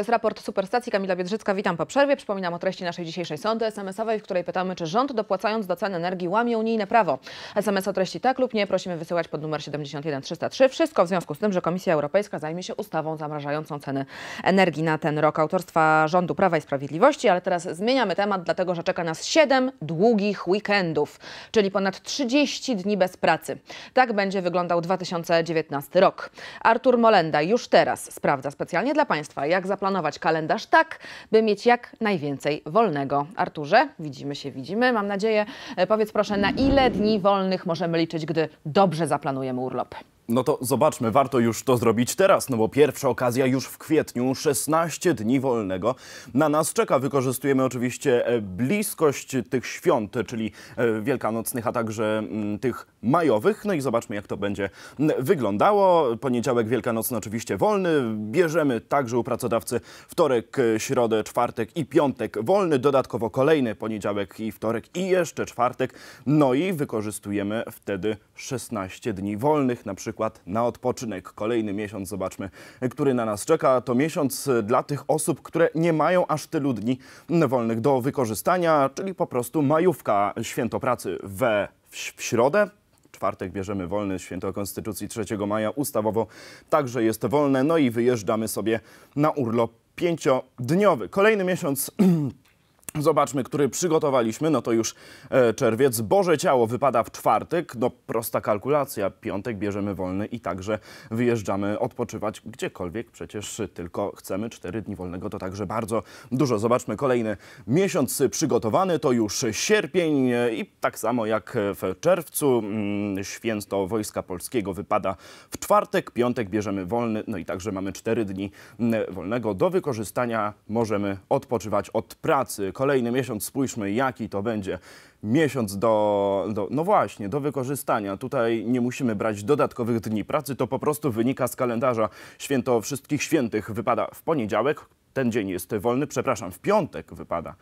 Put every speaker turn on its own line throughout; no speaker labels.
jest raport Superstacji Kamila Biedrzycka. Witam po przerwie. Przypominam o treści naszej dzisiejszej sądy SMS-owej, w której pytamy, czy rząd dopłacając do cen energii łamie unijne prawo. SMS o treści tak lub nie prosimy wysyłać pod numer 71303. Wszystko w związku z tym, że Komisja Europejska zajmie się ustawą zamrażającą ceny energii na ten rok autorstwa rządu Prawa i Sprawiedliwości. Ale teraz zmieniamy temat, dlatego że czeka nas 7 długich weekendów, czyli ponad 30 dni bez pracy. Tak będzie wyglądał 2019 rok. Artur Molenda już teraz sprawdza specjalnie dla Państwa, jak zaplanować zaplanować kalendarz tak, by mieć jak najwięcej wolnego. Arturze, widzimy się, widzimy. Mam nadzieję, e, powiedz proszę, na ile dni wolnych możemy liczyć, gdy dobrze zaplanujemy urlop?
No to zobaczmy, warto już to zrobić teraz, no bo pierwsza okazja już w kwietniu, 16 dni wolnego na nas czeka. Wykorzystujemy oczywiście e, bliskość tych świąt, czyli e, wielkanocnych, a także mm, tych majowych. No i zobaczmy, jak to będzie wyglądało. Poniedziałek wielkanocny oczywiście wolny. Bierzemy także u pracodawcy wtorek, e, środę, czwartek i piątek wolny. Dodatkowo kolejny poniedziałek i wtorek i jeszcze czwartek. No i wykorzystujemy wtedy 16 dni wolnych, na przykład przykład na odpoczynek. Kolejny miesiąc, zobaczmy, który na nas czeka. To miesiąc y, dla tych osób, które nie mają aż tylu dni mm, wolnych do wykorzystania, czyli po prostu majówka, święto pracy we w środę, czwartek bierzemy wolny, święto Konstytucji 3 maja ustawowo także jest wolne, no i wyjeżdżamy sobie na urlop pięciodniowy. Kolejny miesiąc Zobaczmy, który przygotowaliśmy. No to już e, czerwiec. Boże Ciało wypada w czwartek. No prosta kalkulacja. Piątek bierzemy wolny i także wyjeżdżamy odpoczywać gdziekolwiek. Przecież tylko chcemy. Cztery dni wolnego to także bardzo dużo. Zobaczmy kolejny miesiąc przygotowany. To już sierpień i tak samo jak w czerwcu mm, święto Wojska Polskiego wypada w czwartek. Piątek bierzemy wolny. No i także mamy cztery dni mm, wolnego. Do wykorzystania możemy odpoczywać od pracy kolejny miesiąc, spójrzmy jaki to będzie miesiąc do, do, no właśnie, do wykorzystania. Tutaj nie musimy brać dodatkowych dni pracy, to po prostu wynika z kalendarza. Święto Wszystkich Świętych wypada w poniedziałek, ten dzień jest wolny, przepraszam, w piątek wypada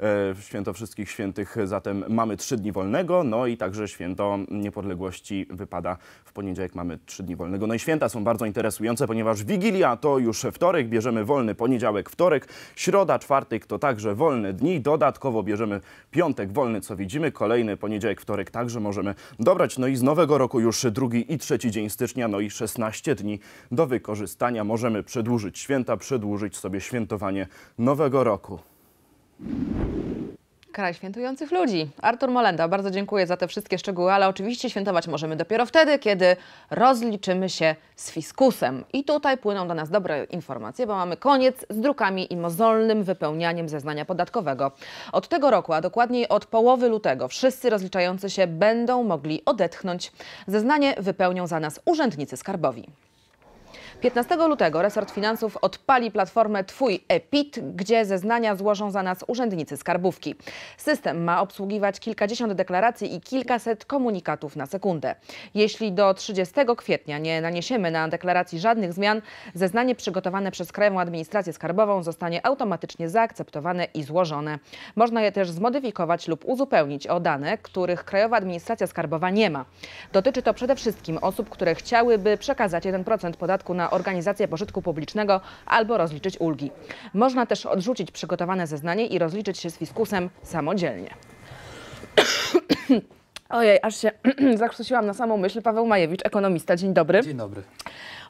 e, święto Wszystkich Świętych, zatem mamy trzy dni wolnego, no i także święto niepodległości wypada w poniedziałek, mamy trzy dni wolnego. No i święta są bardzo interesujące, ponieważ Wigilia to już wtorek, bierzemy wolny poniedziałek, wtorek, środa, czwartek to także wolne dni, dodatkowo bierzemy piątek wolny, co widzimy widzimy. Kolejny poniedziałek, wtorek także możemy dobrać. No i z nowego roku już drugi i trzeci dzień stycznia, no i 16 dni do wykorzystania. Możemy przedłużyć święta, przedłużyć sobie świętowanie nowego roku
kraj świętujących ludzi. Artur Molenda, bardzo dziękuję za te wszystkie szczegóły, ale oczywiście świętować możemy dopiero wtedy, kiedy rozliczymy się z fiskusem. I tutaj płyną do nas dobre informacje, bo mamy koniec z drukami i mozolnym wypełnianiem zeznania podatkowego. Od tego roku, a dokładniej od połowy lutego, wszyscy rozliczający się będą mogli odetchnąć. Zeznanie wypełnią za nas urzędnicy skarbowi. 15 lutego resort finansów odpali platformę Twój EPIT, gdzie zeznania złożą za nas urzędnicy skarbówki. System ma obsługiwać kilkadziesiąt deklaracji i kilkaset komunikatów na sekundę. Jeśli do 30 kwietnia nie naniesiemy na deklaracji żadnych zmian, zeznanie przygotowane przez Krajową Administrację Skarbową zostanie automatycznie zaakceptowane i złożone. Można je też zmodyfikować lub uzupełnić o dane, których Krajowa Administracja Skarbowa nie ma. Dotyczy to przede wszystkim osób, które chciałyby przekazać 1% podatku na organizację pożytku publicznego albo rozliczyć ulgi. Można też odrzucić przygotowane zeznanie i rozliczyć się z fiskusem samodzielnie. Ojej, aż się zakrztusiłam na samą myśl. Paweł Majewicz, ekonomista. Dzień dobry. Dzień dobry.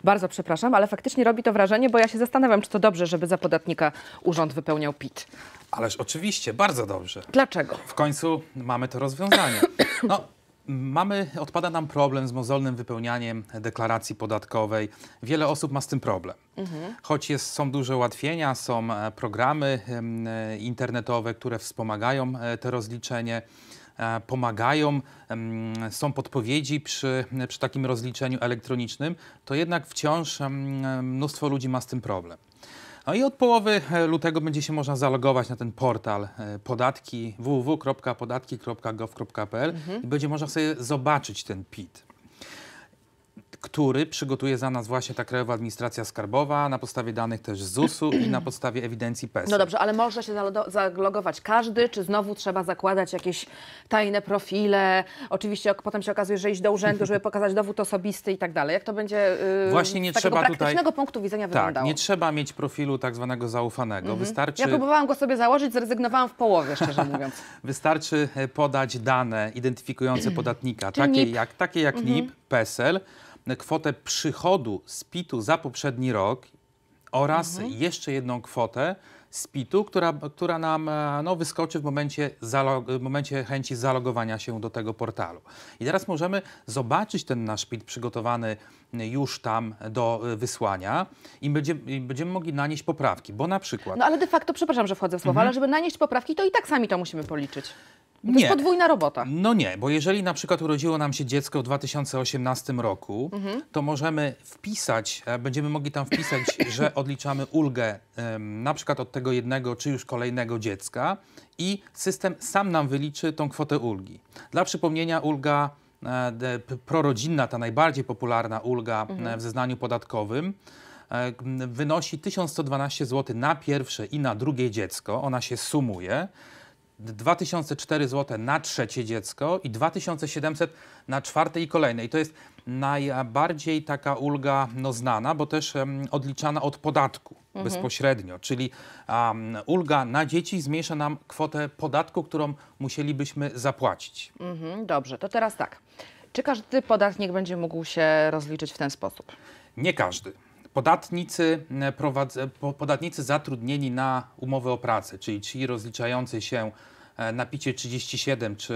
Bardzo przepraszam, ale faktycznie robi to wrażenie, bo ja się zastanawiam, czy to dobrze, żeby za podatnika urząd wypełniał PIT.
Ależ oczywiście, bardzo dobrze. Dlaczego? W końcu mamy to rozwiązanie. No, Mamy, odpada nam problem z mozolnym wypełnianiem deklaracji podatkowej. Wiele osób ma z tym problem. Mhm. Choć jest, są duże ułatwienia, są e, programy e, internetowe, które wspomagają e, te rozliczenie pomagają, są podpowiedzi przy, przy takim rozliczeniu elektronicznym, to jednak wciąż mnóstwo ludzi ma z tym problem. No i od połowy e, lutego będzie się można zalogować na ten portal e, podatki www.podatki.gov.pl mhm. i będzie można sobie zobaczyć ten PIT który przygotuje za nas właśnie ta Krajowa Administracja Skarbowa na podstawie danych też z ZUS-u i na podstawie ewidencji PES. No dobrze,
ale może się zalogować każdy, czy znowu trzeba zakładać jakieś tajne profile? Oczywiście potem się okazuje, że iść do urzędu, żeby pokazać dowód osobisty i tak dalej. Jak to będzie yy, właśnie nie z trzeba praktycznego tutaj... punktu widzenia tak, wyglądało? nie
trzeba mieć profilu tak zwanego zaufanego. Mhm. Wystarczy... Ja próbowałam
go sobie założyć, zrezygnowałam w połowie, szczerze mówiąc.
Wystarczy e, podać dane identyfikujące podatnika, takie jak, takie jak mhm. NIP, PESEL, kwotę przychodu z PIT-u za poprzedni rok oraz mhm. jeszcze jedną kwotę z PIT-u, która, która nam e, no, wyskoczy w momencie, w momencie chęci zalogowania się do tego portalu. I teraz możemy zobaczyć ten nasz PIT przygotowany już tam do e, wysłania i będziemy, będziemy mogli nanieść poprawki, bo na przykład...
No ale de facto, przepraszam, że wchodzę w słowo, mhm. ale żeby nanieść poprawki, to i tak sami to musimy policzyć
nie. jest podwójna robota. No nie, bo jeżeli na przykład urodziło nam się dziecko w 2018 roku, mhm. to możemy wpisać, e, będziemy mogli tam wpisać, że odliczamy ulgę um, na przykład od tego jednego czy już kolejnego dziecka i system sam nam wyliczy tą kwotę ulgi. Dla przypomnienia ulga e, prorodzinna, ta najbardziej popularna ulga e, mhm. w zeznaniu podatkowym, e, wynosi 1112 zł na pierwsze i na drugie dziecko. Ona się sumuje. 2004 zł na trzecie dziecko i 2700 na czwarte i kolejne. I to jest najbardziej taka ulga no, znana, bo też um, odliczana od podatku mhm. bezpośrednio, czyli um, ulga na dzieci zmniejsza nam kwotę podatku, którą musielibyśmy zapłacić.
Mhm, dobrze, to teraz tak. Czy każdy podatnik będzie mógł się rozliczyć w ten sposób?
Nie każdy. Podatnicy, e, podatnicy zatrudnieni na umowę o pracę, czyli ci rozliczający się E, na picie 37 czy,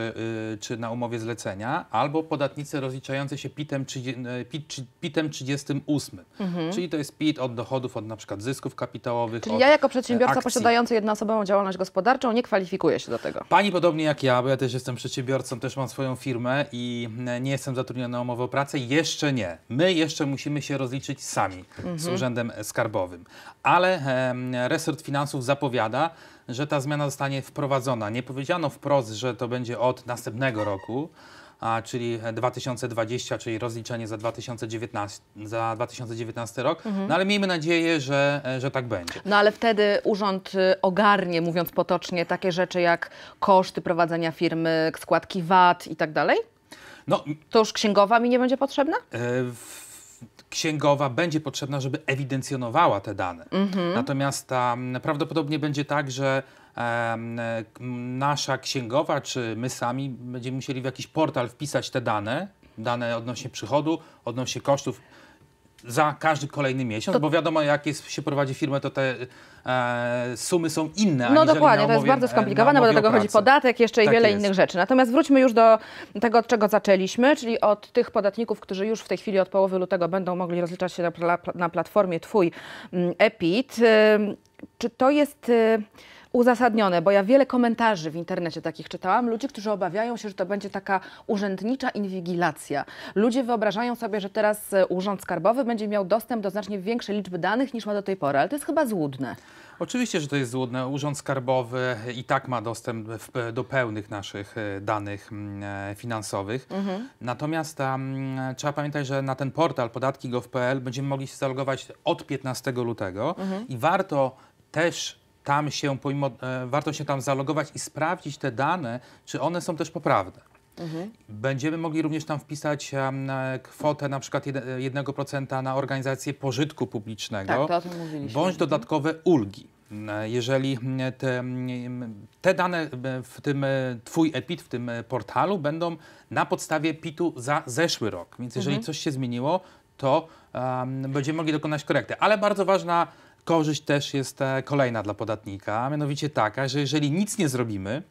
y, czy na umowie zlecenia, albo podatnicy rozliczający się PIT-em, PIT, em pit pit 38. Mhm. Czyli to jest PIT od dochodów, od na przykład zysków kapitałowych. Czyli ja jako przedsiębiorca e, akcji. posiadający
jednoosobową działalność gospodarczą
nie kwalifikuję się do tego. Pani podobnie jak ja, bo ja też jestem przedsiębiorcą, też mam swoją firmę i e, nie jestem zatrudniony na umowę o pracę. Jeszcze nie. My jeszcze musimy się rozliczyć sami mhm. z Urzędem Skarbowym. Ale e, resort finansów zapowiada, że ta zmiana zostanie wprowadzona. Nie powiedziano wprost, że to będzie od następnego roku, a, czyli 2020, czyli rozliczenie za 2019, za 2019 rok, mhm. no ale miejmy nadzieję, że, że tak będzie.
No ale wtedy urząd y, ogarnie, mówiąc potocznie, takie rzeczy jak koszty prowadzenia firmy, składki VAT i tak dalej?
No, to już księgowa mi nie będzie potrzebna? E, w księgowa będzie potrzebna, żeby ewidencjonowała te dane. Mhm. Natomiast um, prawdopodobnie będzie tak, że nasza księgowa czy my sami będziemy musieli w jakiś portal wpisać te dane, dane odnośnie przychodu, odnośnie kosztów za każdy kolejny miesiąc, to... bo wiadomo, jak jest, się prowadzi firmę, to te e, sumy są inne. No dokładnie, to jest bardzo e, skomplikowane, bo do tego chodzi podatek,
jeszcze i tak wiele jest. innych rzeczy. Natomiast wróćmy już do tego, od czego zaczęliśmy, czyli od tych podatników, którzy już w tej chwili od połowy lutego będą mogli rozliczać się na, na platformie Twój mm, EPIT. Czy to jest y, uzasadnione, bo ja wiele komentarzy w internecie takich czytałam, ludzi, którzy obawiają się, że to będzie taka urzędnicza inwigilacja. Ludzie wyobrażają sobie, że teraz e, Urząd Skarbowy będzie miał dostęp do znacznie większej liczby danych niż ma do tej pory, ale to jest chyba złudne.
Oczywiście, że to jest złudne. Urząd Skarbowy i tak ma dostęp do pełnych naszych e, danych mm, e, finansowych. Mhm. Natomiast tam, trzeba pamiętać, że na ten portal podatki.gov.pl będziemy mogli się zalogować od 15 lutego mhm. i warto też tam się, pomimo, e, warto się tam zalogować i sprawdzić te dane, czy one są też poprawne. Mhm. Będziemy mogli również tam wpisać um, kwotę na przykład 1% e, na organizację pożytku publicznego, tak, to o tym bądź mhm. dodatkowe ulgi. E, jeżeli te, te dane w tym Twój EPIT, w tym portalu będą na podstawie PIT-u za zeszły rok, więc jeżeli mhm. coś się zmieniło, to um, będziemy mogli dokonać korekty. Ale bardzo ważna korzyść też jest e, kolejna dla podatnika, a mianowicie taka, że jeżeli nic nie zrobimy,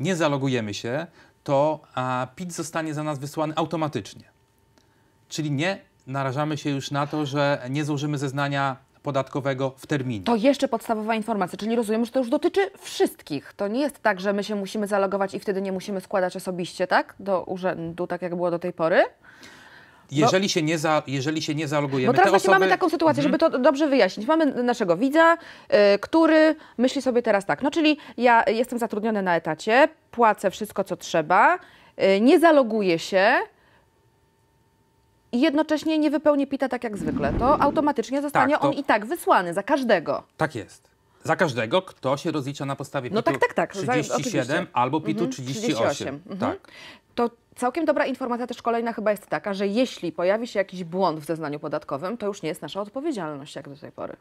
nie zalogujemy się, to PIT zostanie za nas wysłany automatycznie. Czyli nie narażamy się już na to, że nie złożymy zeznania podatkowego w terminie.
To jeszcze podstawowa informacja, czyli rozumiem, że to już dotyczy wszystkich. To nie jest tak, że my się musimy zalogować i wtedy nie musimy składać osobiście, tak? Do urzędu, tak jak było do tej pory.
No. Jeżeli, się nie za, jeżeli się nie zalogujemy, to teraz właśnie osoby... mamy taką sytuację, mhm.
żeby to dobrze wyjaśnić. Mamy naszego widza, yy, który myśli sobie teraz tak, no czyli ja jestem zatrudniony na etacie, płacę wszystko, co trzeba, yy, nie zaloguję się, i jednocześnie nie wypełni PITA tak jak zwykle, to automatycznie zostanie tak, to... on i tak wysłany za każdego.
Tak jest. Za każdego, kto się rozlicza na podstawie no PIT-u no tak, tak, tak. 37 za, albo PIT-u mhm, 38. 38. Mhm. Tak.
To Całkiem dobra informacja też kolejna chyba jest taka, że jeśli pojawi się jakiś błąd w zeznaniu podatkowym, to już nie jest nasza odpowiedzialność jak do tej pory.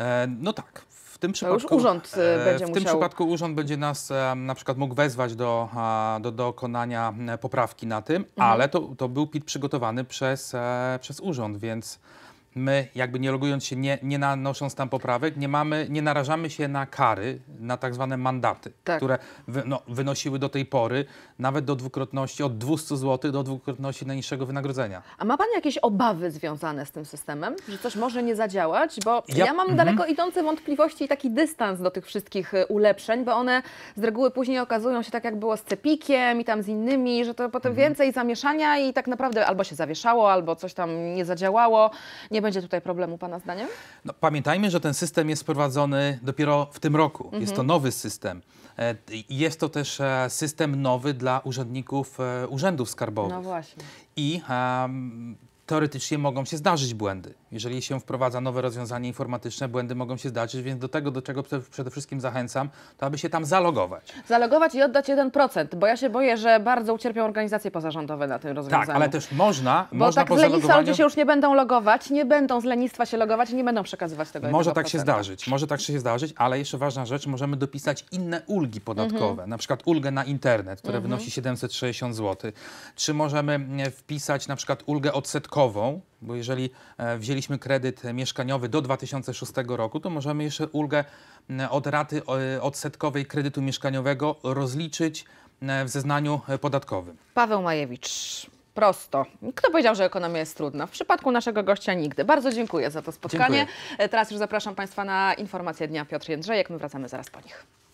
E, no tak. W tym przypadku, to już urząd e, e, będzie W tym przypadku urząd będzie nas e, na przykład mógł wezwać do, do dokonania poprawki na tym, mhm. ale to, to był PIT przygotowany przez, przez urząd, więc my, jakby nie logując się, nie, nie nanosząc tam poprawek, nie, mamy, nie narażamy się na kary, na tak zwane mandaty, tak. które wy, no, wynosiły do tej pory nawet do dwukrotności, od 200 zł do dwukrotności najniższego wynagrodzenia.
A ma Pan jakieś obawy związane z tym systemem, że coś może nie zadziałać? Bo ja, ja mam mhm. daleko idące wątpliwości i taki dystans do tych wszystkich y, ulepszeń, bo one z reguły później okazują się tak, jak było z cepikiem i tam z innymi, że to potem mhm. więcej zamieszania i tak naprawdę albo się zawieszało, albo coś tam nie zadziałało, nie będzie tutaj problemu, Pana zdaniem?
No, pamiętajmy, że ten system jest wprowadzony dopiero w tym roku. Mhm. Jest to mhm. nowy system. E, jest to też e, system nowy dla urzędników e, urzędów skarbowych. No właśnie. I um, teoretycznie mogą się zdarzyć błędy. Jeżeli się wprowadza nowe rozwiązanie informatyczne, błędy mogą się zdarzyć, więc do tego, do czego przede wszystkim zachęcam, to aby się tam zalogować.
Zalogować i oddać 1%, bo ja się boję, że bardzo ucierpią organizacje pozarządowe na
tym rozwiązaniu. Tak, ale też można, bo można tak po zalogowaniu... ludzie się już
nie będą logować, nie będą z lenistwa się logować i nie będą przekazywać tego Może 1%. tak się zdarzyć,
może tak się zdarzyć, ale jeszcze ważna rzecz, możemy dopisać inne ulgi podatkowe, mhm. na przykład ulgę na internet, która mhm. wynosi 760 zł, czy możemy mm, wpisać na przykład ulgę odsetkową, bo jeżeli e, wzięliśmy kredyt mieszkaniowy do 2006 roku, to możemy jeszcze ulgę e, od raty e, odsetkowej kredytu mieszkaniowego rozliczyć w zeznaniu podatkowym.
Paweł Majewicz prosto. Kto powiedział, że ekonomia jest trudna? W przypadku naszego gościa nigdy. Bardzo dziękuję za to spotkanie. Dziękuję. Teraz już zapraszam Państwa na informacje dnia Piotr Jędrzejek. My wracamy zaraz po nich.